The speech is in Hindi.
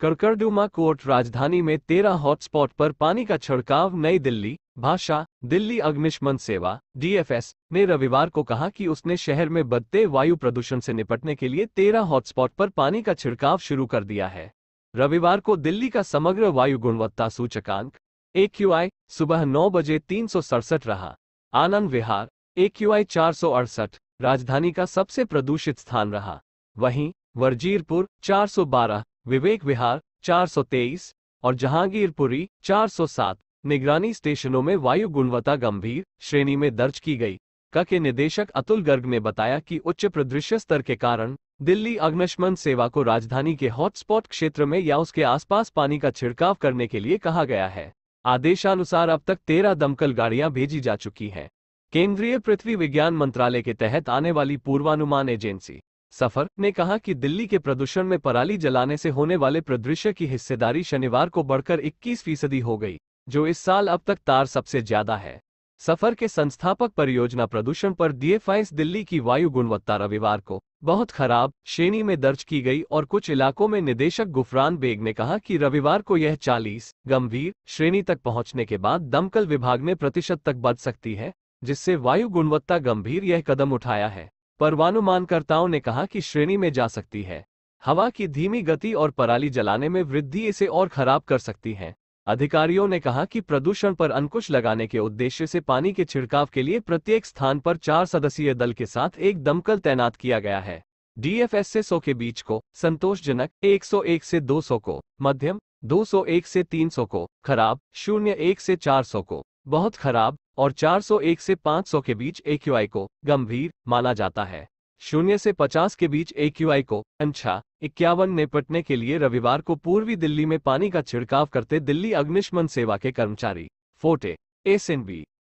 करकरडुमा कोर्ट राजधानी में तेरह हॉटस्पॉट पर पानी का छिड़काव नई दिल्ली भाषा दिल्ली अग्निशमन सेवा डीएफएस ने रविवार को कहा कि उसने शहर में बढ़ते वायु प्रदूषण से निपटने के लिए तेरह हॉटस्पॉट पर पानी का छिड़काव शुरू कर दिया है रविवार को दिल्ली का समग्र वायु गुणवत्ता सूचकांक ए सुबह नौ बजे तीन रहा आनंद विहार ए क्यू राजधानी का सबसे प्रदूषित स्थान रहा वहीं वर्जीरपुर 412, विवेक विहार 423 और जहांगीरपुरी 407 निगरानी स्टेशनों में वायु गुणवत्ता गंभीर श्रेणी में दर्ज की गई का के निदेशक अतुल गर्ग ने बताया कि उच्च प्रदृश्य स्तर के कारण दिल्ली अग्निशमन सेवा को राजधानी के हॉटस्पॉट क्षेत्र में या उसके आसपास पानी का छिड़काव करने के लिए कहा गया है आदेशानुसार अब तक तेरह दमकल गाड़ियां भेजी जा चुकी हैं केंद्रीय पृथ्वी विज्ञान मंत्रालय के तहत आने वाली पूर्वानुमान एजेंसी सफर ने कहा कि दिल्ली के प्रदूषण में पराली जलाने से होने वाले प्रदृश्य की हिस्सेदारी शनिवार को बढ़कर 21 फीसदी हो गई जो इस साल अब तक तार सबसे ज्यादा है सफर के संस्थापक परियोजना प्रदूषण पर डीएफआईएस दिल्ली की वायु गुणवत्ता रविवार को बहुत खराब श्रेणी में दर्ज की गई और कुछ इलाकों में निदेशक गुफरान बेग ने कहा कि रविवार को यह 40 गंभीर श्रेणी तक पहुंचने के बाद दमकल विभाग में प्रतिशत तक बढ़ सकती है जिससे वायु गुणवत्ता गंभीर यह कदम उठाया है पर्वानुमानकर्ताओं ने कहा कि श्रेणी में जा सकती है हवा की धीमी गति और पराली जलाने में वृद्धि इसे और खराब कर सकती है अधिकारियों ने कहा कि प्रदूषण पर अंकुश लगाने के उद्देश्य से पानी के छिड़काव के लिए प्रत्येक स्थान पर चार सदस्यीय दल के साथ एक दमकल तैनात किया गया है डीएफएस से के बीच को संतोषजनक 101 से 200 को मध्यम 201 से 300 को खराब शून्य एक से 400 को बहुत खराब और 401 से 500 के बीच ए को गंभीर माना जाता है शून्य से 50 के बीच ए को अच्छा इक्यावन निपटने के लिए रविवार को पूर्वी दिल्ली में पानी का छिड़काव करते दिल्ली अग्निशमन सेवा के कर्मचारी फोटे एस एन बी